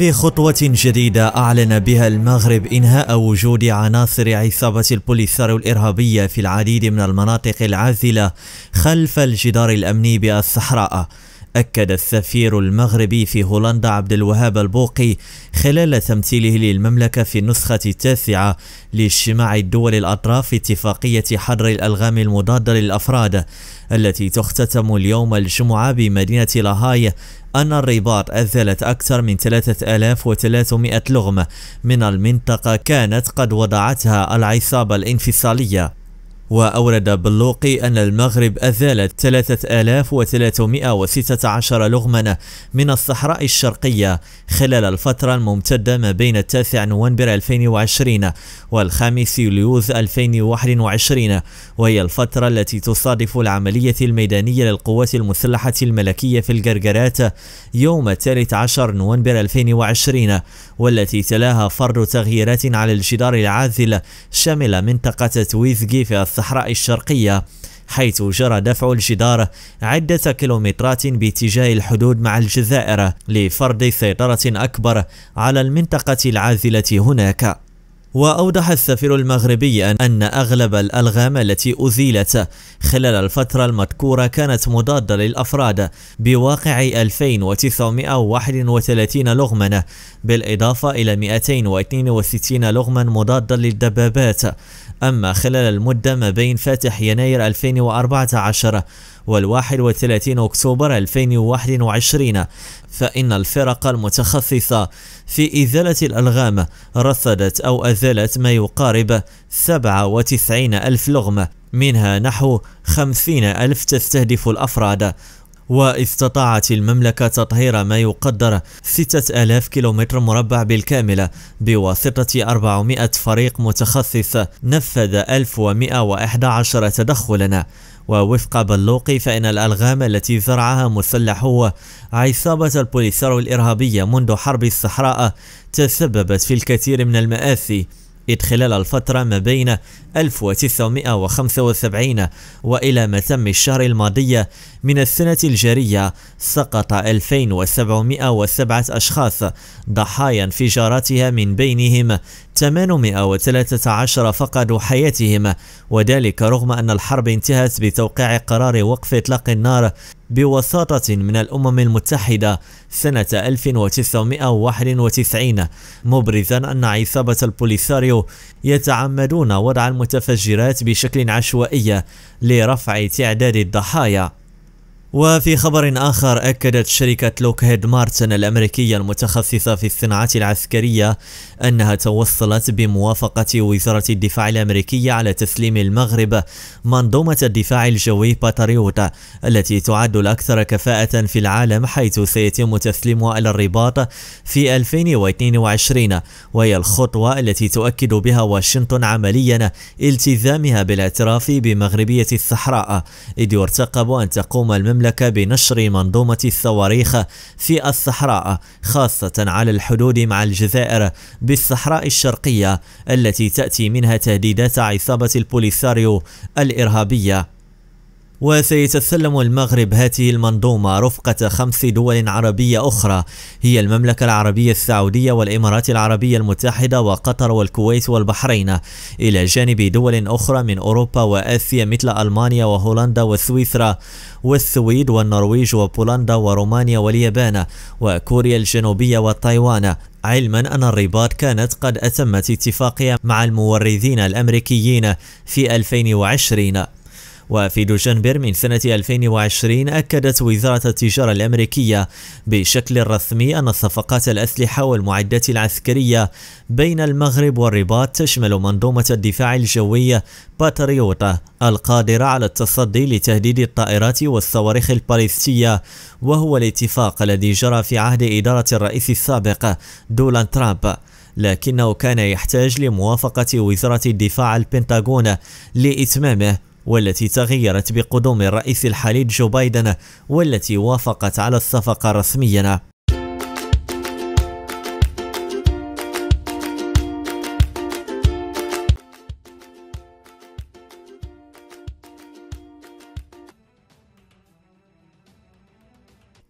في خطوة جديدة أعلن بها المغرب إنهاء وجود عناصر عصابة البوليساريو الإرهابية في العديد من المناطق العازلة خلف الجدار الأمني بالصحراء أكد السفير المغربي في هولندا عبد الوهاب البوقي خلال تمثيله للمملكة في النسخة التاسعة لاجتماع الدول الأطراف في اتفاقية حظر الألغام المضادة للأفراد التي تختتم اليوم الجمعة بمدينة لاهاي أن الرباط أذلت أكثر من 3300 لغمة من المنطقة كانت قد وضعتها العصابة الانفصالية وأورد بلوقي أن المغرب أزالت 3316 لغما من الصحراء الشرقية خلال الفترة الممتدة ما بين 9 نوفمبر 2020 والخامس يوليوز 2021 وهي الفترة التي تصادف العملية الميدانية للقوات المسلحة الملكية في الجرجرات يوم 13 نوفمبر 2020 والتي تلاها فرض تغييرات على الجدار العازل شمل منطقة تويزكي في الصحراء الصحراء الشرقية حيث جرى دفع الجدار عدة كيلومترات باتجاه الحدود مع الجزائر لفرض سيطرة أكبر على المنطقة العازلة هناك وأوضح السفير المغربي أن أغلب الألغام التي أزيلت خلال الفترة المذكورة كانت مضادة للأفراد بواقع 2931 لغما بالإضافة إلى 262 لغما مضادة للدبابات أما خلال المدة ما بين فاتح يناير 2014 والواحد وثلاثين أكتوبر 2021 فإن الفرق المتخصصة في إزالة الألغام رصدت أو أزالت ما يقارب 97 ألف لغمة منها نحو 50 ألف تستهدف الأفراد واستطاعت المملكة تطهير ما يقدر 6000 كيلومتر مربع بالكامل بواسطة 400 فريق متخصص نفذ 1111 تدخلا ووفق بلوقي فإن الألغام التي زرعها مسلحو عصابة البوليسارو الإرهابية منذ حرب الصحراء تسببت في الكثير من المآسي إذ خلال الفترة ما بين 1975 وإلى متم الشهر الماضي من السنة الجارية سقط 2707 أشخاص ضحايا انفجاراتها من بينهم 813 فقدوا حياتهم وذلك رغم أن الحرب انتهت بتوقيع قرار وقف إطلاق النار بوساطة من الأمم المتحدة سنة 1991 مبرزا أن عصابة البوليساريو يتعمدون وضع المتفجرات بشكل عشوائي لرفع تعداد الضحايا وفي خبر آخر أكدت شركة لوكهيد مارتن الأمريكية المتخصصة في الصناعات العسكرية أنها توصلت بموافقة وزارة الدفاع الأمريكية على تسليم المغرب منظومة الدفاع الجوي باتريوت التي تعد الأكثر كفاءة في العالم حيث سيتم تسليمها إلى الرباط في 2022 وهي الخطوة التي تؤكد بها واشنطن عمليا التزامها بالاعتراف بمغربية الصحراء إذ يرتقب أن تقوم المملكة المملكة بنشر منظومة الصواريخ في الصحراء خاصة على الحدود مع الجزائر بالصحراء الشرقية التي تأتي منها تهديدات عصابة البوليساريو الإرهابية وسيتسلم المغرب هذه المنظومة رفقة خمس دول عربية أخرى هي المملكة العربية السعودية والإمارات العربية المتحدة وقطر والكويت والبحرين إلى جانب دول أخرى من أوروبا وآسيا مثل ألمانيا وهولندا وسويسرا والسويد والنرويج وبولندا ورومانيا واليابان وكوريا الجنوبية وتايوان علما أن الرباط كانت قد أتمت اتفاقية مع المورثين الأمريكيين في 2020 وفي دجنبر من سنة 2020 أكدت وزارة التجارة الأمريكية بشكل رسمي أن صفقات الأسلحة والمعدات العسكرية بين المغرب والرباط تشمل منظومة الدفاع الجوي باتريوتا القادرة على التصدي لتهديد الطائرات والصواريخ الباليستية وهو الاتفاق الذي جرى في عهد إدارة الرئيس السابق دونالد ترامب لكنه كان يحتاج لموافقة وزارة الدفاع البنتاغون لإتمامه والتي تغيرت بقدوم الرئيس الحالي جو بايدن والتي وافقت على الصفقة رسميا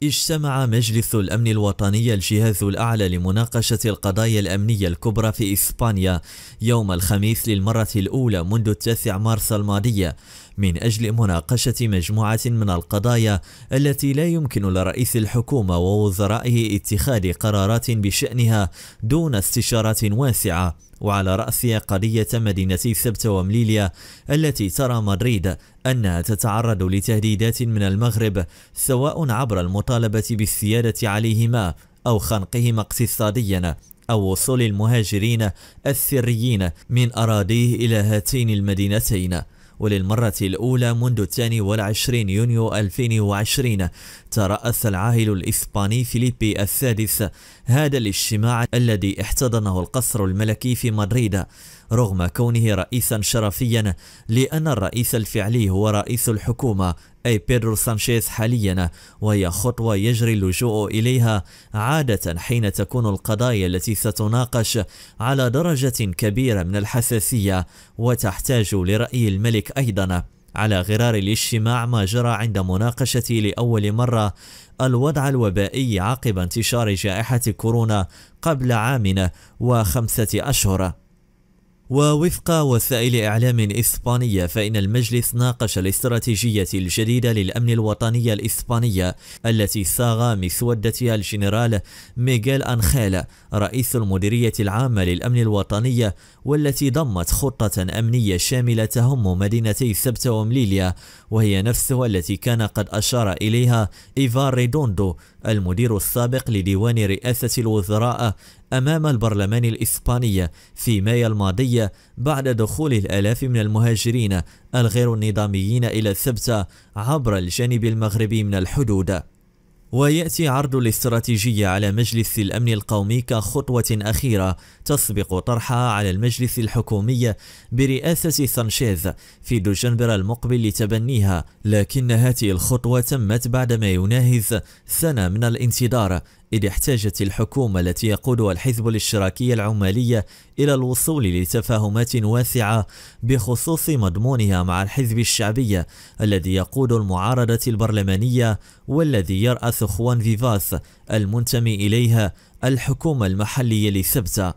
اجتمع مجلس الأمن الوطني الجهاز الأعلى لمناقشة القضايا الأمنية الكبرى في إسبانيا يوم الخميس للمرة الأولى منذ التاسع مارس الماضية من أجل مناقشة مجموعة من القضايا التي لا يمكن لرئيس الحكومة ووزرائه اتخاذ قرارات بشأنها دون استشارات واسعة وعلى رأسها قضية مدينتي سبتة ومليليا التي ترى مدريد أنها تتعرض لتهديدات من المغرب سواء عبر المطالبة بالسيادة عليهما أو خنقهما اقتصاديا أو وصول المهاجرين السريين من أراضيه إلى هاتين المدينتين وللمرة الأولى منذ 22 يونيو 2020 ترأس العاهل الإسباني فيليبي السادس هذا الاجتماع الذي احتضنه القصر الملكي في مدريد رغم كونه رئيسا شرفيا لأن الرئيس الفعلي هو رئيس الحكومة أي بيدرو سانشيز حاليا وهي خطوة يجري اللجوء إليها عادة حين تكون القضايا التي ستناقش على درجة كبيرة من الحساسية وتحتاج لرأي الملك أيضا على غرار الاجتماع ما جرى عند مناقشة لأول مرة الوضع الوبائي عقب انتشار جائحة كورونا قبل عام وخمسة أشهر ووفق وسائل إعلام إسبانية فإن المجلس ناقش الاستراتيجية الجديدة للأمن الوطني الإسبانية التي صاغ مسودتها الجنرال ميغيل أنخيل رئيس المديرية العامة للأمن الوطني والتي ضمت خطة أمنية شاملة تهم مدينتي سبتة ومليليا وهي نفسه التي كان قد أشار إليها إيفار ريدوندو المدير السابق لديوان رئاسة الوزراء أمام البرلمان الإسباني في مايو الماضية بعد دخول الآلاف من المهاجرين الغير النظاميين إلى السبتة عبر الجانب المغربي من الحدود ويأتي عرض الاستراتيجية على مجلس الأمن القومي كخطوة أخيرة تسبق طرحها على المجلس الحكومي برئاسة سانشيز في دجنبر المقبل لتبنيها لكن هذه الخطوة تمت بعدما يناهز سنة من الانتظار إذ احتاجت الحكومة التي يقودها الحزب الاشتراكي العمالية إلى الوصول لتفاهمات واسعة بخصوص مضمونها مع الحزب الشعبي الذي يقود المعارضة البرلمانية والذي يرأس خوان فيفاس المنتمي إليها الحكومة المحلية لسبتة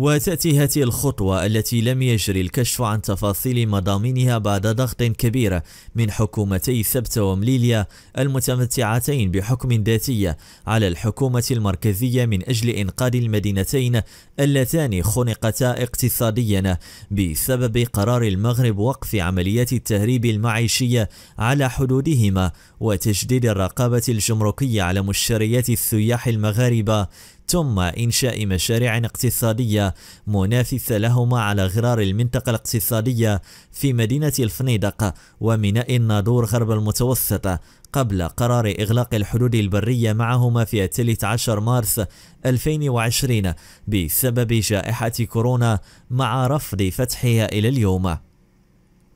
وتأتي هذه الخطوة التي لم يجري الكشف عن تفاصيل مضامينها بعد ضغط كبير من حكومتي ثبت ومليليا المتمتعتين بحكم ذاتية على الحكومة المركزية من أجل إنقاذ المدينتين اللتان خنقتا اقتصاديا بسبب قرار المغرب وقف عمليات التهريب المعيشية على حدودهما وتجديد الرقابة الجمركية على مشتريات السياح المغاربة ثم إنشاء مشاريع اقتصادية منافسة لهما على غرار المنطقة الاقتصادية في مدينة الفنيدق وميناء الناظور غرب المتوسط قبل قرار إغلاق الحدود البرية معهما في 13 مارس 2020 بسبب جائحة كورونا مع رفض فتحها إلى اليوم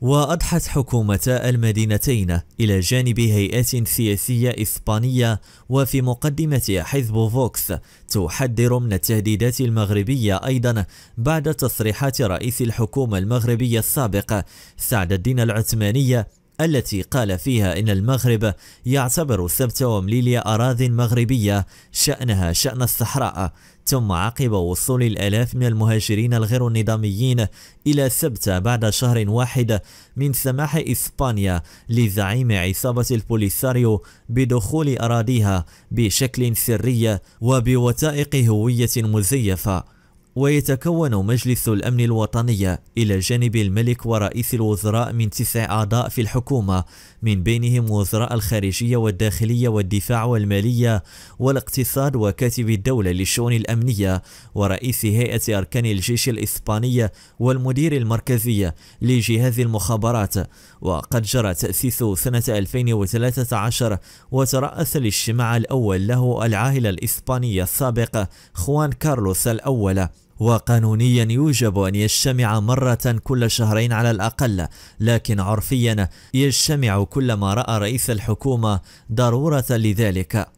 وأضحت حكومتا المدينتين إلى جانب هيئات سياسية إسبانية وفي مقدمتها حزب فوكس تحذر من التهديدات المغربية أيضا بعد تصريحات رئيس الحكومة المغربية السابق سعد الدين العثمانية التي قال فيها إن المغرب يعتبر السبت ومليليا أراض مغربية شأنها شأن الصحراء ثم عقب وصول الآلاف من المهاجرين الغير النظاميين إلى سبتة بعد شهر واحد من سماح إسبانيا لزعيم عصابة البوليساريو بدخول أراضيها بشكل سري وبوثائق هوية مزيفة ويتكون مجلس الأمن الوطني إلى جانب الملك ورئيس الوزراء من تسع أعضاء في الحكومة من بينهم وزراء الخارجية والداخلية والدفاع والمالية والاقتصاد وكاتب الدولة للشؤون الأمنية ورئيس هيئة أركان الجيش الإسبانية والمدير المركزي لجهاز المخابرات وقد جرى تأسيس سنة 2013 وترأس الاجتماع الأول له العاهل الإسباني السابق خوان كارلوس الأول وقانونيا يوجب أن يجتمع مرة كل شهرين على الأقل لكن عرفيا يجتمع كلما رأى رئيس الحكومة ضرورة لذلك